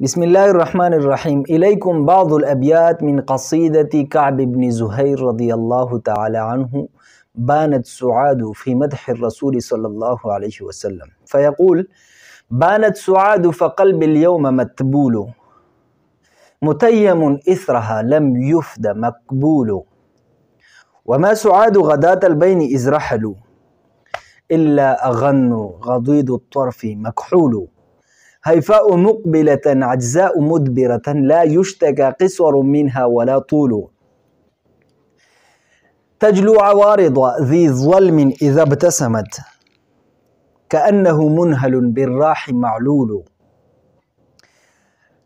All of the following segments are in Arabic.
بسم الله الرحمن الرحيم إليكم بعض الأبيات من قصيدة كعب بن زهير رضي الله تعالى عنه بانت سعاد في مدح الرسول صلى الله عليه وسلم فيقول بانت سعاد فقلب اليوم متبول متيم إثرها لم يفد مقبول وما سعاد غداة البين إذ رحلوا إلا أغن غضيض الطرف مكحول هيفاء مقبلة عجزاء مدبرة لا يشتكى قصر منها ولا طول تجلو عوارض ذي ظلم إذا ابتسمت كأنه منهل بالراح معلول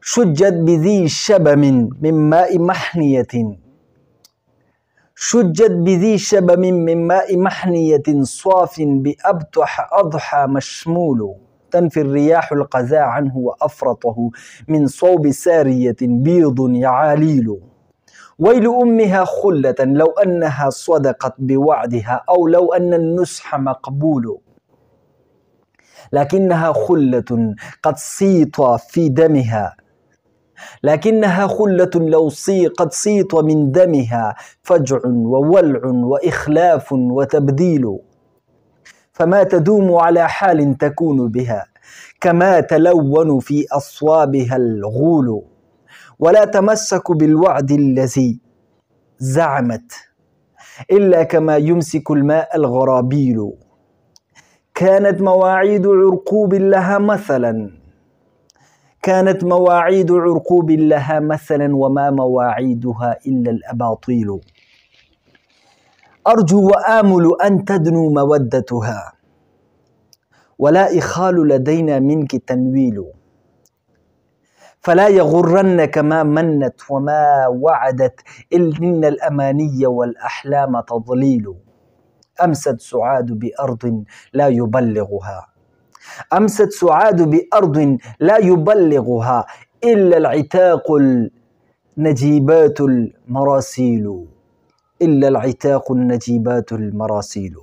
شجت بذي شبم من ماء محنية شجت بذي شبم من ماء محنية صاف بأبتح أضحى مشمول تنفي الرياح القذى عنه وأفرطه من صوب سارية بيض يعاليل ويل أمها خلة لو أنها صدقت بوعدها أو لو أن النسح مقبول لكنها خلة قد صيط في دمها لكنها خلة لو صي قد صيط من دمها فجع وولع وإخلاف وتبديل فما تدوم على حال تكون بها كما تلون في أصوابها الغول ولا تمسك بالوعد الذي زعمت إلا كما يمسك الماء الغرابيل كانت مواعيد عرقوب لها مثلا كانت مواعيد عرقوب لها مثلا وما مواعيدها إلا الأباطيل أرجو وآمل أن تدنو مودتها ولا إخال لدينا منك تنويل فلا يغرنك ما منت وما وعدت إن الأماني والأحلام تضليل أمست سعاد بأرض لا يبلغها أمست سعاد بأرض لا يبلغها إلا العتاق النجيبات المراسيل إلا العتاق النجيبات المراسيل